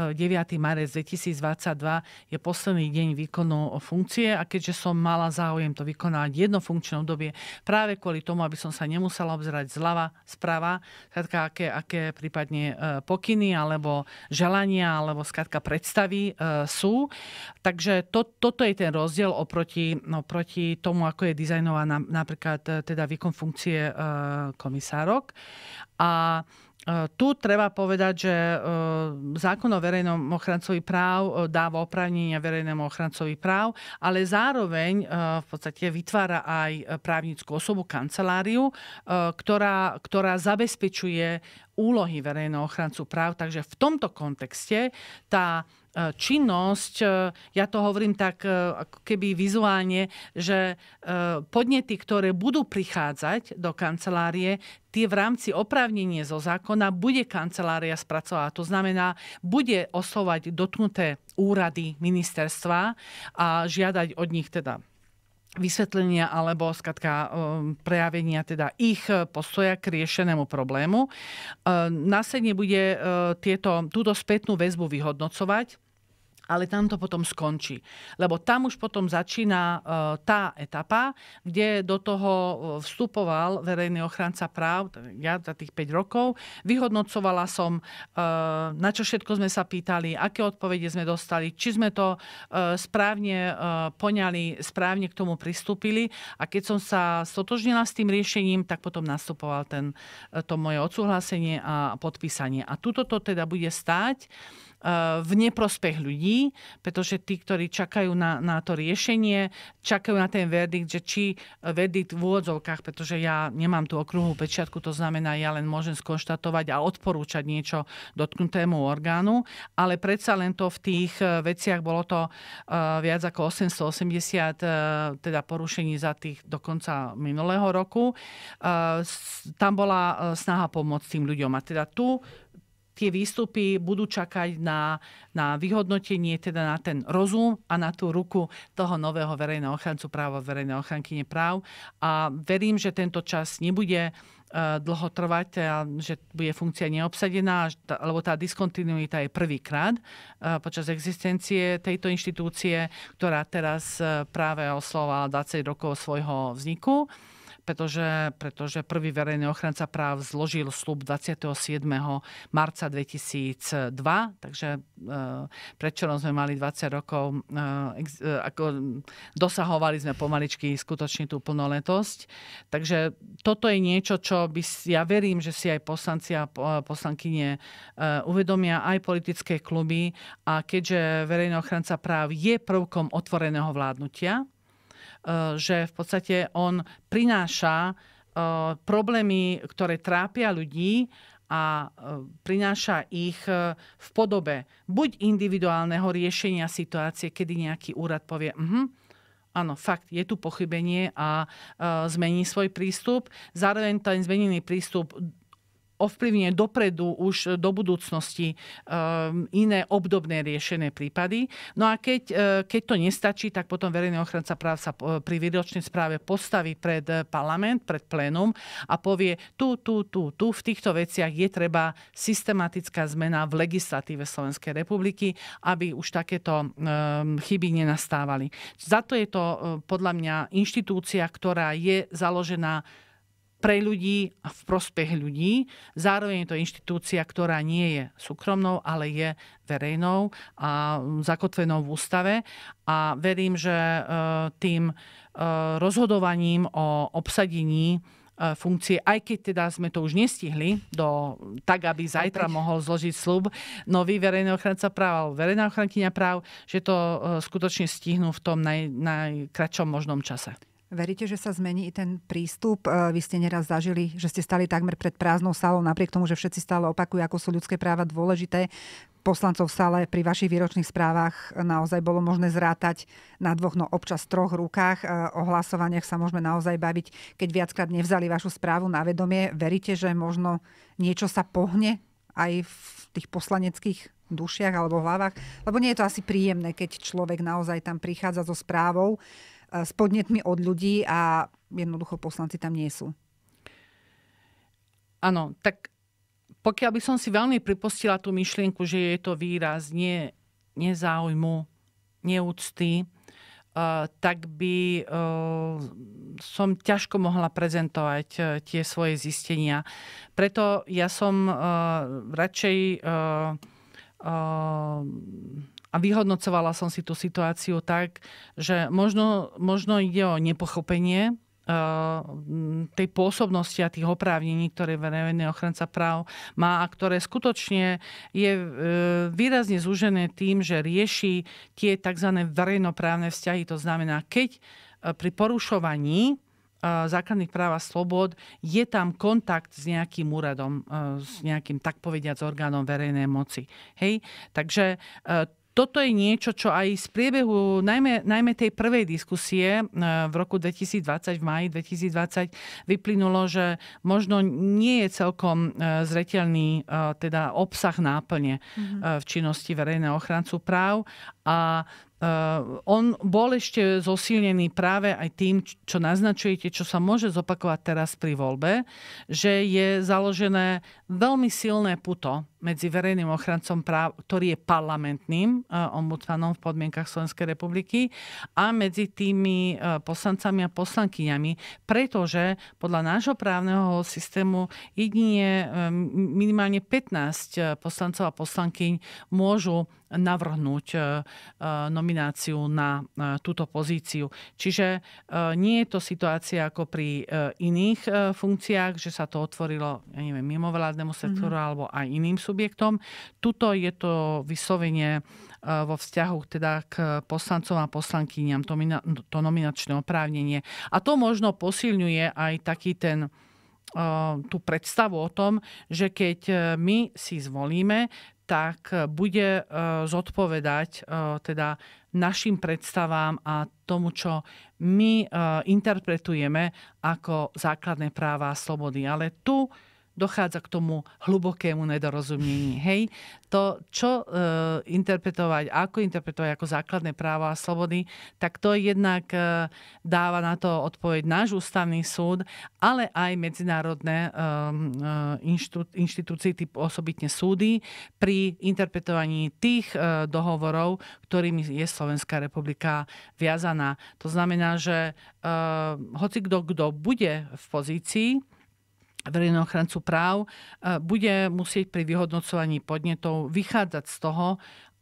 [SPEAKER 2] marec 2022 je posledný deň výkonu funkcie a keďže som mala záujem to vykonávať jedno funkčné obdobie práve kvôli tomu, aby som sa nemusela obzerať zľava, sprava, skratka, aké, aké prípadne e, pokyny alebo želania alebo skratka predstavy e, sú. Takže to, toto je ten rozdiel oproti, oproti no, tomu, ako je dizajnovaná napríklad e, teda výkon funkcie e, komisárok. A e, tu treba povedať, že e, zákon o verejnom ochrancovi práv dáva oprávnenia verejnému ochrancovi práv, ale zároveň v podstate vytvára aj právnickú osobu, kanceláriu, ktorá, ktorá zabezpečuje úlohy verejného ochrancu práv. Takže v tomto kontexte tá E, činnosť, e, ja to hovorím tak e, ako keby vizuálne, že podnety, ktoré budú prichádzať do kancelárie, tie v rámci oprávnenie zo zákona bude kancelária spracovať. To znamená, bude oslovať dotknuté úrady ministerstva a žiadať od nich teda vysvetlenia alebo skatka um, prejavenia teda ich postoja k riešenému problému. Uh, následne bude uh, tieto, túto spätnú väzbu vyhodnocovať ale tam to potom skončí. Lebo tam už potom začína e, tá etapa, kde do toho e, vstupoval verejný ochranca práv, ja za tých 5 rokov, vyhodnocovala som, e, na čo všetko sme sa pýtali, aké odpovede sme dostali, či sme to správne poňali, správne k tomu pristúpili a keď som sa stotožnila s tým riešením, tak potom nastupoval ten, to moje odsúhlasenie a podpísanie. A tuto to teda bude stáť Eh, v neprospech ľudí, pretože tí, ktorí čakajú na, na to riešenie, čakajú na ten verdikt, že či eh, verdikt v úvodzovkách, pretože ja nemám tú okruhú pečiatku, to znamená, ja len môžem skonštatovať a odporúčať niečo dotknutému orgánu, ale predsa len to v tých eh, veciach bolo to viac ako 880 teda porušení za tých do konca minulého roku. Tam bola snaha pomôcť tým ľuďom. A teda tu tie výstupy budú čakať na, na vyhodnotenie, teda na ten rozum a na tú ruku toho nového verejného ochrancu práva, verejného ochranky práv. A verím, že tento čas nebude e, dlho trvať, že bude funkcia neobsadená, lebo tá diskontinuita je prvýkrát e, počas existencie tejto inštitúcie, ktorá teraz e, práve oslovala 20 rokov svojho vzniku pretože, pretože prvý verejný ochranca práv zložil slub 27. marca 2002, takže e, prečo sme mali 20 rokov, e, e, ako dosahovali sme pomaličky skutočne tú plnoletosť. Takže toto je niečo, čo by ja verím, že si aj poslanci a poslankyne uvedomia aj politické kluby a keďže verejný ochranca práv je prvkom otvoreného vládnutia, Eh, že v podstate on prináša eh, problémy, ktoré trápia ľudí a eh, prináša ich v podobe buď individuálneho riešenia situácie, kedy nejaký úrad povie, mhm, Áno, fakt, je tu pochybenie a e, zmení svoj prístup. Zároveň ten zmenený prístup ovplyvňuje dopredu už do budúcnosti eh, iné obdobné riešené prípady. No a keď, eh, keď to nestačí, tak potom verejný ochranca práv sa eh, pri výročnej správe postaví pred parlament, pred plénum a povie, tu, tu, tu, tu v týchto veciach je treba systematická zmena v legislatíve Slovenskej republiky, aby už takéto ehm, chyby nenastávali. Za to je to podľa mňa inštitúcia, ktorá je založená pre ľudí a v prospech ľudí. Zároveň je to inštitúcia, ktorá nie je súkromnou, ale je verejnou a zakotvenou v ústave. A verím, že e, tým e, rozhodovaním o obsadení e, funkcie, aj keď teda sme to už nestihli, do, tak aby zajtra Opäť. mohol zložiť slub nový verejný ochranca práv alebo verejná ochrankyňa práv, že to skutočne stihnú v tom naj, najkračom možnom čase.
[SPEAKER 1] Veríte, že sa zmení i ten prístup? E, vy ste neraz zažili, že ste stali takmer pred prázdnou sálou, napriek tomu, že všetci stále opakujú, ako sú ľudské práva dôležité. Poslancov v sále pri vašich výročných správach naozaj bolo možné zrátať na dvoch, no občas troch rukách. E, o hlasovaniach sa môžeme naozaj baviť, keď viackrát nevzali vašu správu na vedomie. Veríte, že možno niečo sa pohne aj v tých poslaneckých dušiach alebo hlavách? Lebo nie je to asi príjemné, keď človek naozaj tam prichádza so správou, s podnetmi od ľudí a jednoducho poslanci tam nie
[SPEAKER 2] sú. Áno, tak pokiaľ by som si veľmi pripustila tú myšlienku, že je to výraz nie, nezáujmu, neúcty, Uh, tak by uh, som ťažko mohla prezentovať uh, tie svoje zistenia. Preto ja som radšej a vyhodnocovala som si tú situáciu tak, že možno, možno ide o nepochopenie eh, tej pôsobnosti a tých oprávnení, ktoré verejný ochranca práv má a ktoré skutočne je eh, výrazne zúžené tým, že rieši tie tzv. verejnoprávne vzťahy. To znamená, keď eh, pri porušovaní základných práv a slobod, je tam kontakt s nejakým úradom, s nejakým, tak povediať, s orgánom verejnej moci. Hej? Takže toto je niečo, čo aj z priebehu najmä, najmä tej prvej diskusie e, v roku 2020, v maji 2020, vyplynulo, že možno nie je celkom e, zretelný e, teda obsah náplne mhm. v činnosti verejného ochrancu práv a on bol ešte zosilnený práve aj tým, čo naznačujete, čo sa môže zopakovať teraz pri voľbe, že je založené veľmi silné puto medzi verejným ochrancom práv, ktorý je parlamentným e, ombudsmanom v podmienkach Slovenskej republiky a medzi tými e, poslancami a poslankyňami, pretože podľa nášho právneho systému jedine e, minimálne 15 poslancov a poslankyň môžu navrhnúť nomináciu na túto pozíciu. Čiže nie je to situácia ako pri iných funkciách, že sa to otvorilo, ja neviem, mimovládne privátnemu mhm. sektoru mm-hmm. alebo aj iným subjektom. Tuto je to vyslovenie e, vo vzťahu teda k poslancom a poslankyňam to, to nominačné oprávnenie. A to možno posilňuje aj taký ten e, tú predstavu o tom, že keď e, my si zvolíme, tak bude zodpovedať teda našim predstavám a tomu, čo my interpretujeme ako základné práva a slobody. Ale tu dochádza k tomu hlubokému nedorozumení. Hej, to, čo e, interpretovať, ako interpretovať ako základné práva a slobody, tak to jednak e, dáva na to odpoveď náš ústavný súd, ale aj medzinárodné e, e inštitú, inštitúcie, typ osobitne súdy, pri interpretovaní tých e, dohovorov, ktorými je Slovenská republika viazaná. To znamená, že e, hoci kto, kto bude v pozícii, verejného ochrancu práv e, bude musieť pri vyhodnocovaní podnetov vychádzať z toho,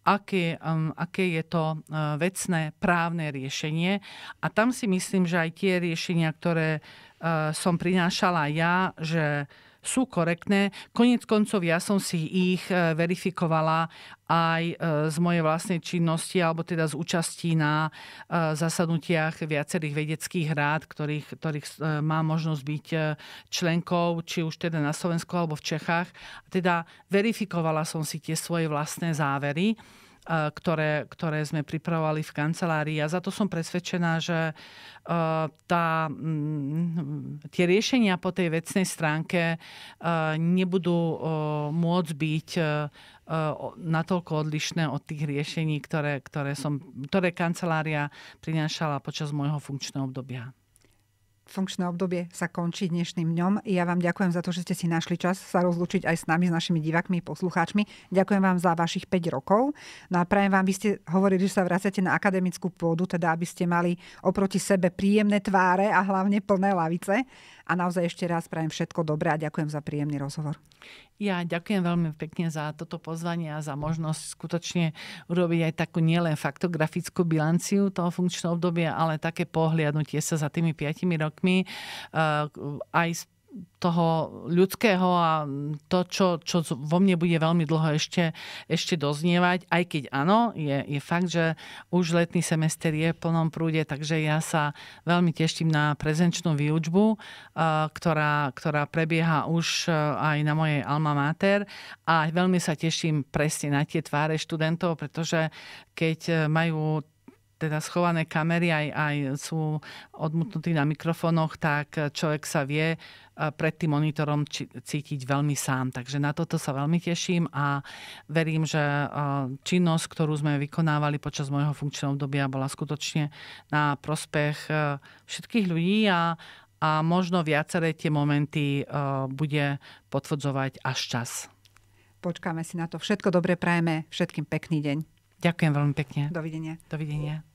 [SPEAKER 2] aké, um, aké je to uh, vecné právne riešenie. A tam si myslím, že aj tie riešenia, ktoré uh, som prinášala ja, že uh, sú korektné. Konec koncov ja som si ich e, verifikovala aj e, z mojej vlastnej činnosti, alebo teda z účastí na e, zasadnutiach viacerých vedeckých rád, ktorých, ktorých má možnosť byť členkou, či už teda na Slovensku alebo v Čechách. Teda verifikovala som si tie svoje vlastné závery ktoré, ktoré sme pripravovali v kancelárii. A za to som presvedčená, že e, tá, mm, tie riešenia po tej vecnej stránke e, nebudú e, môcť byť natoľko odlišné od tých riešení, ktoré, ktoré, som, ktoré kancelária prinášala počas môjho funkčného obdobia
[SPEAKER 1] funkčné obdobie sa končí dnešným dňom. Ja vám ďakujem za to, že ste si našli čas sa rozlučiť aj s nami, s našimi divákmi, poslucháčmi. Ďakujem vám za vašich 5 rokov. No a prajem vám, vy ste hovorili, že sa vracete na akademickú pôdu, teda aby ste mali oproti sebe príjemné tváre a hlavne plné lavice a naozaj ešte raz prajem všetko dobré a ďakujem za príjemný rozhovor.
[SPEAKER 2] Ja ďakujem veľmi pekne za toto pozvanie a za možnosť skutočne urobiť aj takú nielen faktografickú bilanciu toho funkčného obdobia, ale také pohliadnutie sa za tými piatimi rokmi eh, aj toho ľudského a to, čo, čo vo mne bude veľmi dlho ešte, ešte doznievať, aj keď áno, je, je fakt, že už letný semester je v plnom prúde, takže ja sa veľmi teším na prezenčnú výučbu, ktorá, ktorá prebieha už e, aj na mojej alma mater a veľmi sa teším presne na tie tváre študentov, pretože keď e, majú teda schované kamery aj, aj sú odmutnutí na mikrofónoch, tak človek sa vie e, pred tým monitorom cítiť veľmi sám. Takže na toto sa veľmi teším a verím, že e, činnosť, ktorú sme vykonávali počas môjho funkčného obdobia, bola skutočne na prospech e, všetkých ľudí a, a možno viaceré tie momenty bude potvrdzovať až čas. Počkáme si
[SPEAKER 1] na to. Všetko dobre prajeme. Všetkým pekný deň. Ďakujem veľmi pekne. Dovidenia. Dovidenia.